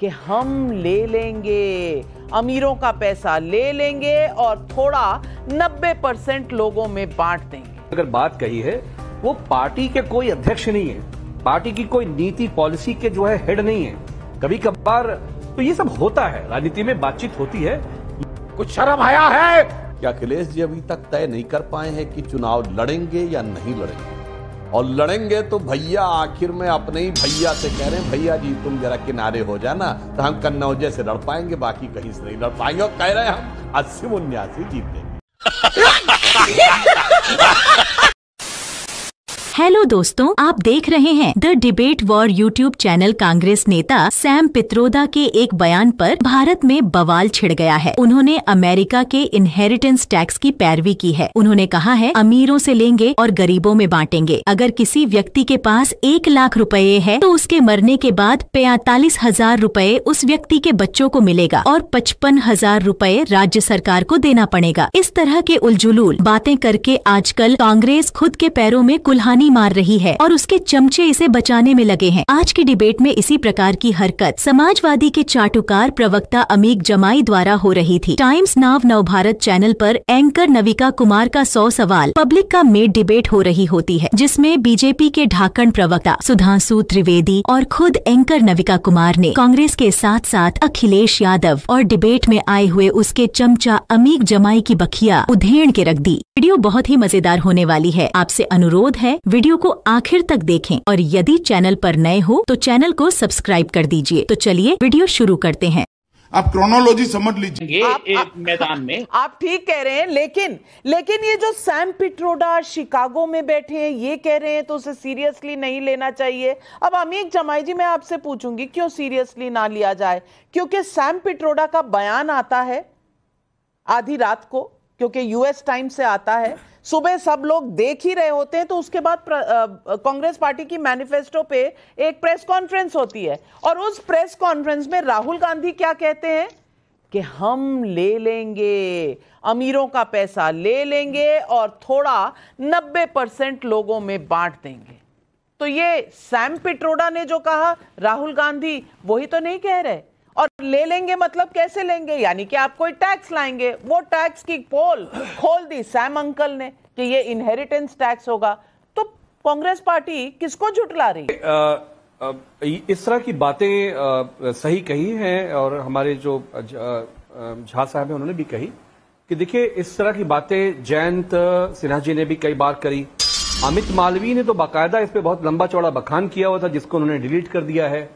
कि हम ले लेंगे अमीरों का पैसा ले लेंगे और थोड़ा 90 परसेंट लोगों में बांट देंगे अगर बात कही है वो पार्टी के कोई अध्यक्ष नहीं है पार्टी की कोई नीति पॉलिसी के जो है हेड नहीं है कभी कभार तो ये सब होता है राजनीति में बातचीत होती है कुछ शर्म आया है क्या अखिलेश जी अभी तक तय नहीं कर पाए हैं कि चुनाव लड़ेंगे या नहीं लड़ेंगे और लड़ेंगे तो भैया आखिर में अपने ही भैया से कह रहे हैं भैया जी तुम जरा किनारे हो जाना तो हम कन्नौजे से लड़ पाएंगे बाकी कहीं से नहीं लड़ पाएंगे और कह रहे हैं हम अस्सी उन्यासी जीतेंगे हेलो दोस्तों आप देख रहे हैं the debate war YouTube channel Congress नेता सैम पित्रोदा के एक बयान पर भारत में बवाल छिड़ गया है उन्होंने अमेरिका के इनहेरिटेंस टैक्स की पैरवी की है उन्होंने कहा है अमीरों से लेंगे और गरीबों में बांटेंगे अगर किसी व्यक्ति के पास एक लाख रुपए है तो उसके मरने के बाद पैतालीस हजार रूपए उस व्यक्ति के बच्चों को मिलेगा और पचपन हजार रूपए राज्य सरकार को देना पड़ेगा इस तरह के उलझुलूल बातें करके आजकल कांग्रेस खुद के पैरों में कुल्हानी गोली मार रही है और उसके चमचे इसे बचाने में लगे हैं आज के डिबेट में इसी प्रकार की हरकत समाजवादी के चाटुकार प्रवक्ता अमीक जमाई द्वारा हो रही थी Times Now Navbharat channel पर एंकर नविका कुमार का सौ सवाल पब्लिक का मेड डिबेट हो रही होती है जिसमे बीजेपी के ढाकण प्रवक्ता सुधांशु त्रिवेदी और खुद एंकर नविका कुमार ने कांग्रेस के साथ साथ अखिलेश यादव और डिबेट में आए हुए उसके चमचा अमीक जमाई की बखिया उधेड़ के रख दी वीडियो बहुत ही मजेदार होने वाली है आपसे अनुरोध है वीडियो को आखिर तक देखें और यदि चैनल पर नए हो तो चैनल को सब्सक्राइब कर दीजिए तो चलिए वीडियो शुरू करते हैं आप क्रोनोलॉजी समझ लीजिए मैदान में आप ठीक कह रहे हैं लेकिन लेकिन ये जो सैम पिट्रोडा शिकागो में बैठे हैं ये कह रहे हैं तो उसे सीरियसली नहीं लेना चाहिए अब अमीक जमाई जी मैं आपसे पूछूंगी क्यों सीरियसली ना लिया जाए क्योंकि सैम पिट्रोडा का बयान आता है आधी रात को क्योंकि यूएस टाइम से आता है सुबह सब लोग देख ही रहे होते हैं तो उसके बाद कांग्रेस पार्टी की मैनिफेस्टो पे एक प्रेस कॉन्फ्रेंस होती है और उस प्रेस कॉन्फ्रेंस में राहुल गांधी क्या कहते हैं कि हम ले लेंगे अमीरों का पैसा ले लेंगे और थोड़ा नब्बे परसेंट लोगों में बांट देंगे तो ये सैम पिट्रोडा ने जो कहा राहुल गांधी वही तो नहीं कह रहे और ले लेंगे मतलब कैसे लेंगे यानी कि आप कोई टैक्स लाएंगे वो टैक्स की पोल खोल दी सैम अंकल ने कि ये इनहेरिटेंस टैक्स होगा तो कांग्रेस पार्टी किसको झुटला रही आ, आ, इस तरह की बातें सही कही हैं और हमारे जो झा साहब हैं उन्होंने भी कही कि देखिए इस तरह की बातें जयंत सिन्हा जी ने भी कई बार करी अमित मालवी ने तो बाकायदा इस पे बहुत लंबा चौड़ा बखान किया हुआ था जिसको उन्होंने डिलीट कर दिया है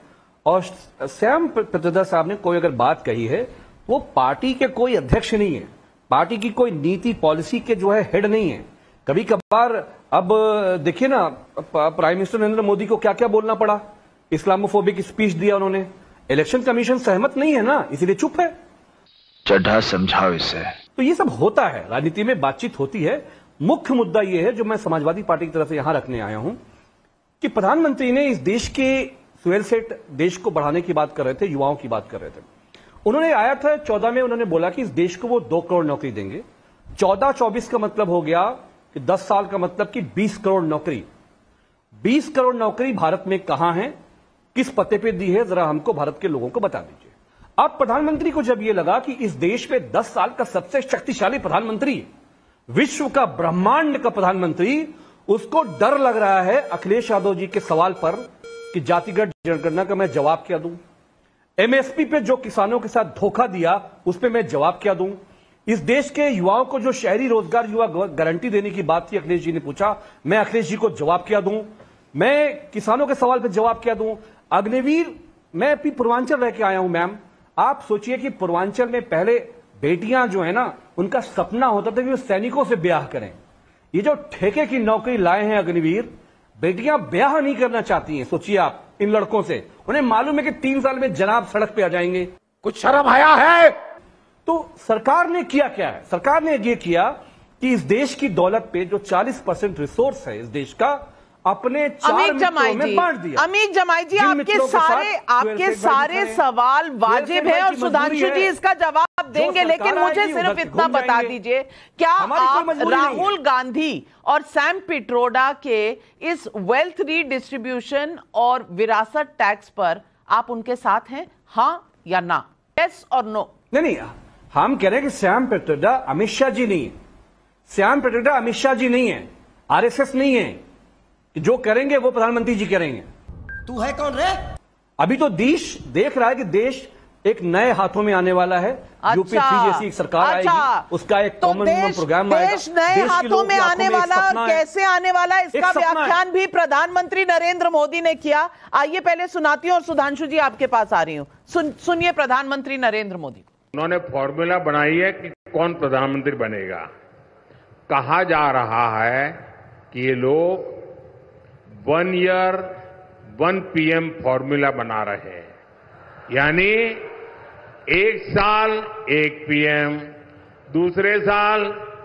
और श्याम प्रतिदा साहब ने कोई अगर बात कही है वो पार्टी के कोई अध्यक्ष नहीं है पार्टी की कोई नीति पॉलिसी के जो है हेड नहीं है कभी कभार अब देखिए ना प्राइम मिनिस्टर नरेंद्र मोदी को क्या क्या बोलना पड़ा इस्लामोफोबिक स्पीच दिया उन्होंने इलेक्शन कमीशन सहमत नहीं है ना इसीलिए चुप है चढ़ा समझाओ इसे तो ये सब होता है राजनीति में बातचीत होती है मुख्य मुद्दा यह है जो मैं समाजवादी पार्टी की तरफ से यहां रखने आया हूं कि प्रधानमंत्री ने इस देश के सुहेल सेठ देश को बढ़ाने की बात कर रहे थे युवाओं की बात कर रहे थे उन्होंने आया था चौदह में उन्होंने बोला कि इस देश को वो दो करोड़ नौकरी देंगे चौदह चौबीस का मतलब हो गया कि दस साल का मतलब कि बीस करोड़ नौकरी बीस करोड़ नौकरी भारत में कहां है किस पते पे दी है जरा हमको भारत के लोगों को बता दीजिए अब प्रधानमंत्री को जब यह लगा कि इस देश में दस साल का सबसे शक्तिशाली प्रधानमंत्री विश्व का ब्रह्मांड का प्रधानमंत्री उसको डर लग रहा है अखिलेश यादव जी के सवाल पर कि जातिगत जनगणना का मैं जवाब क्या दूं एमएसपी पे जो किसानों के साथ धोखा दिया उस पर मैं जवाब क्या दूं इस देश के युवाओं को जो शहरी रोजगार युवा गारंटी देने की बात थी अखिलेश जी ने पूछा मैं अखिलेश जी को जवाब क्या दूं मैं किसानों के सवाल पर जवाब क्या दूं अग्निवीर मैं अभी पूर्वांचल रह के आया हूं मैम आप सोचिए कि पूर्वांचल में पहले बेटियां जो है ना उनका सपना होता था कि वो सैनिकों से ब्याह करें ये जो ठेके की नौकरी लाए हैं अग्निवीर बेटियां ब्याह नहीं करना चाहती हैं सोचिए आप इन लड़कों से उन्हें मालूम है कि तीन साल में जनाब सड़क पे आ जाएंगे कुछ शर्म आया है तो सरकार ने किया क्या है सरकार ने ये किया कि इस देश की दौलत पे जो 40 परसेंट रिसोर्स है इस देश का अपने अमित जमाई जी अमित जमाई जी आपके सारे आपके सारे सवाल वाजिब है और सुधांशु जी इसका जवाब आप देंगे लेकिन मुझे सिर्फ इतना बता दीजिए क्या आप राहुल गांधी और सैम पिट्रोडा के इस वेल्थ रीडिस्ट्रीब्यूशन और विरासत टैक्स पर आप उनके साथ हैं हाँ या ना यस और नो नहीं नहीं हम कह रहे हैं कि सैम पिट्रोडा अमित शाह जी नहीं है सैम पिट्रोडा अमित शाह जी नहीं है आरएसएस नहीं है कि जो करेंगे वो प्रधानमंत्री जी करेंगे तू है कौन रे अभी तो देश देख रहा है कि देश एक नए हाथों में आने वाला है अच्छा, यूपी जैसी एक सरकार अच्छा, आएगी उसका एक कॉमन तो प्रोग्राम देश नए देश हाथों में आने वाला कैसे आने वाला इसका व्याख्यान भी प्रधानमंत्री नरेंद्र मोदी ने किया आइए पहले सुनाती हूँ और सुधांशु जी आपके पास आ रही हूँ सुन, सुनिए प्रधानमंत्री नरेंद्र मोदी उन्होंने फॉर्मूला बनाई है कि कौन प्रधानमंत्री बनेगा कहा जा रहा है कि ये लोग one year one PM formula बना रहे हैं यानी एक साल एक पीएम दूसरे साल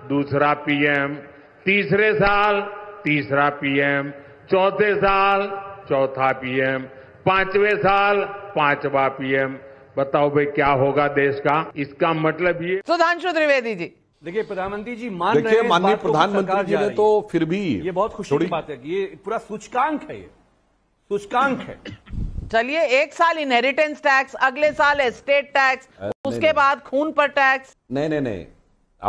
दूसरा पीएम तीसरे साल तीसरा पीएम चौथे साल चौथा पीएम पांचवें साल पांचवा पीएम बताओ भाई क्या होगा देश का इसका मतलब ये सुधांशु त्रिवेदी जी देखिए प्रधानमंत्री जी मान रहे हैं माननीय प्रधानमंत्री जी ने तो फिर भी ये बहुत खुशी की बात है ये पूरा सूचकांक है ये सूचकांक है चलिए एक साल इनहेरिटेंस टैक्स अगले साल एस्टेट टैक्स उसके बाद खून पर टैक्स नहीं नहीं नहीं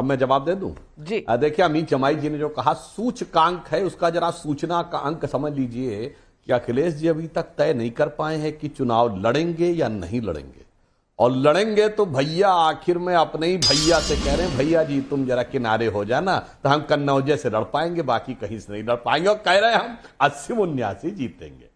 अब मैं जवाब दे दूं जी देखिए अमित जमाई जी ने जो कहा सूचकांक है उसका जरा सूचना का अंक समझ लीजिए कि अखिलेश जी अभी तक तय नहीं कर पाए हैं कि चुनाव लड़ेंगे या नहीं लड़ेंगे और लड़ेंगे तो भैया आखिर में अपने ही भैया से कह रहे हैं भैया जी तुम जरा किनारे हो जाना तो हम कन्नौजे से लड़ पाएंगे बाकी कहीं से नहीं लड़ पाएंगे और कह रहे हैं हम अस्सी उन्यासी जीतेंगे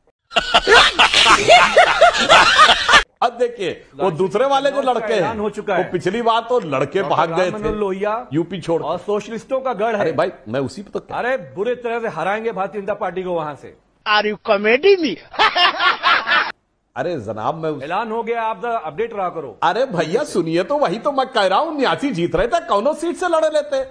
अब देखिए वो दूसरे वाले जो लड़के हैं हो चुका है वो पिछली बार तो लड़के भाग गए थे लोहिया यूपी छोड़ और सोशलिस्टों का गढ़ है भाई मैं उसी पर तो अरे बुरे तरह से हराएंगे भारतीय जनता पार्टी को वहां से आर यू कॉमेडी मी अरे जनाब मैं ऐलान हो गया आप अपडेट रहा करो अरे भैया सुनिए तो वही तो मैं कह रहा हूँ न्यासी जीत रहे थे कौनों सीट से लड़े लेते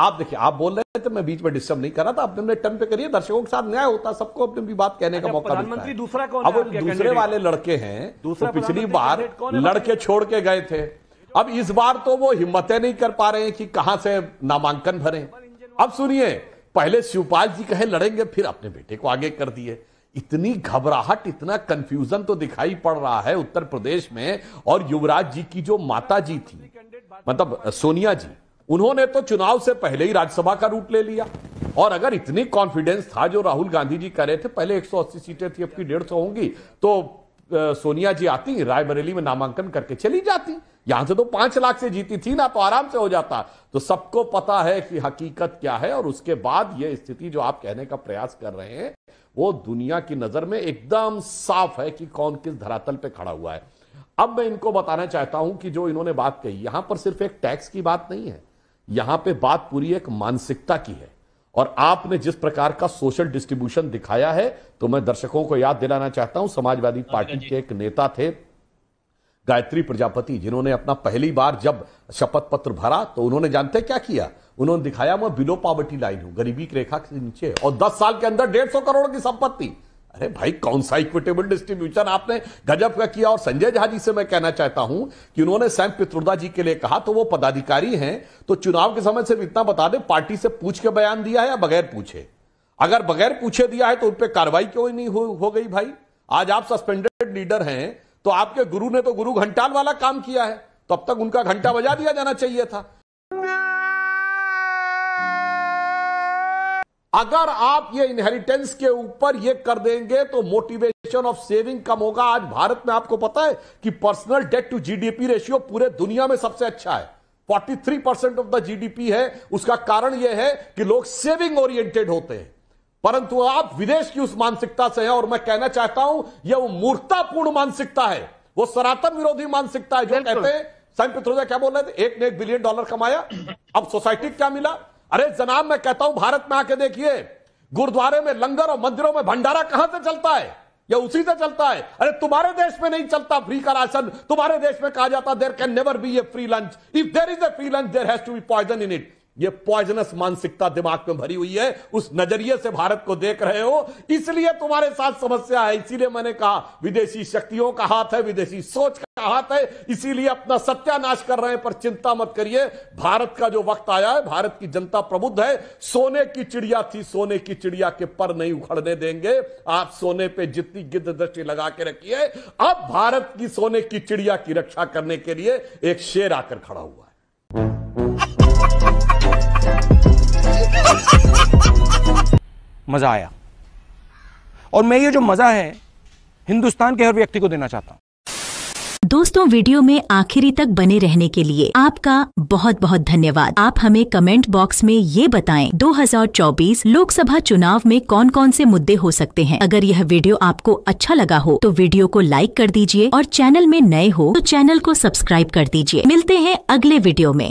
आप देखिए आप बोल रहे थे मैं बीच में डिस्टर्ब नहीं कर रहा था अपने टर्न पे करिए दर्शकों के साथ न्याय होता सबको अपनी भी बात कहने का अच्छा, मौका मिलता है दूसरा कौन अब दूसरे वाले लड़के हैं तो पिछली बार लड़के छोड़ के गए थे अब इस बार तो वो हिम्मतें नहीं कर पा रहे हैं कि कहां से नामांकन भरे अब सुनिए पहले शिवपाल जी कहे लड़ेंगे फिर अपने बेटे को आगे कर दिए इतनी घबराहट इतना कंफ्यूजन तो दिखाई पड़ रहा है उत्तर प्रदेश में और युवराज जी की जो माता जी थी मतलब सोनिया जी उन्होंने तो चुनाव से पहले ही राज्यसभा का रूट ले लिया और अगर इतनी कॉन्फिडेंस था जो राहुल गांधी जी कर रहे थे पहले 180 सीटें थी अब की डेढ़ होंगी तो सोनिया जी आती रायबरेली में नामांकन करके चली जाती यहां से तो पांच लाख से जीती थी ना तो आराम से हो जाता तो सबको पता है कि हकीकत क्या है और उसके बाद यह स्थिति जो आप कहने का प्रयास कर रहे हैं वो दुनिया की नजर में एकदम साफ है कि कौन किस धरातल पर खड़ा हुआ है अब मैं इनको बताना चाहता हूं कि जो इन्होंने बात कही यहां पर सिर्फ एक टैक्स की बात नहीं है यहां पे बात पूरी एक मानसिकता की है और आपने जिस प्रकार का सोशल डिस्ट्रीब्यूशन दिखाया है तो मैं दर्शकों को याद दिलाना चाहता हूं समाजवादी पार्टी के एक नेता थे गायत्री प्रजापति जिन्होंने अपना पहली बार जब शपथ पत्र भरा तो उन्होंने जानते क्या किया उन्होंने दिखाया मैं बिलो पॉवर्टी लाइन हूं गरीबी की रेखा के नीचे और दस साल के अंदर डेढ़ सौ करोड़ की संपत्ति अरे भाई कौन सा इक्विटेबल डिस्ट्रीब्यूशन आपने गजब का किया और संजय झा जी से मैं कहना चाहता हूं कि उन्होंने सैम पित्रोदा जी के लिए कहा तो वो पदाधिकारी हैं तो चुनाव के समय सिर्फ इतना बता दे पार्टी से पूछ के बयान दिया है या बगैर पूछे अगर बगैर पूछे दिया है तो उन पर कार्रवाई क्यों नहीं हो, हो गई भाई आज आप सस्पेंडेड लीडर हैं तो आपके गुरु ने तो गुरु घंटाल वाला काम किया है तो अब तक उनका घंटा बजा दिया जाना चाहिए था अगर आप ये इनहेरिटेंस के ऊपर ये कर देंगे तो मोटिवेशन ऑफ सेविंग कम होगा आज भारत में आपको पता है कि personal debt to GDP ratio पूरे दुनिया में सबसे अच्छा है 43 परसेंट ऑफ द जीडीपी है उसका कारण यह है कि लोग सेविंग ओरिएंटेड होते हैं परंतु आप विदेश की उस मानसिकता से हैं और मैं कहना चाहता हूं यह वो मूर्खतापूर्ण मानसिकता है वो सनातन विरोधी मानसिकता है जो कहते हैं संत पित्रोजा क्या बोल रहे थे एक ने एक बिलियन डॉलर कमाया अब सोसाइटी क्या मिला अरे जनाब मैं कहता हूं भारत में आके देखिए गुरुद्वारे में लंगर और मंदिरों में भंडारा कहां से चलता है या उसी से चलता है अरे तुम्हारे देश में नहीं चलता फ्री का राशन तुम्हारे देश में कहा जाता there can never be a free lunch if there is a free lunch there has to be poison in it ये पॉइजनस मानसिकता दिमाग में भरी हुई है उस नजरिए से भारत को देख रहे हो इसलिए तुम्हारे साथ समस्या है इसीलिए मैंने कहा विदेशी शक्तियों का हाथ है विदेशी सोच का हाथ है इसीलिए अपना सत्यानाश कर रहे हैं पर चिंता मत करिए भारत का जो वक्त आया है भारत की जनता प्रबुद्ध है सोने की चिड़िया थी सोने की चिड़िया के पर नहीं उखड़ने देंगे आप सोने पर जितनी गिद्ध दृष्टि लगा के रखिए अब भारत की सोने की चिड़िया की रक्षा करने के लिए एक शेर आकर खड़ा हुआ है मज़ा आया और मैं ये जो मज़ा है हिंदुस्तान के हर व्यक्ति को देना चाहता हूँ दोस्तों वीडियो में आखिरी तक बने रहने के लिए आपका बहुत बहुत धन्यवाद आप हमें कमेंट बॉक्स में ये बताएं 2024 लोकसभा चुनाव में कौन कौन से मुद्दे हो सकते हैं अगर यह वीडियो आपको अच्छा लगा हो तो वीडियो को लाइक कर दीजिए और चैनल में नए हो तो चैनल को सब्सक्राइब कर दीजिए मिलते हैं अगले वीडियो में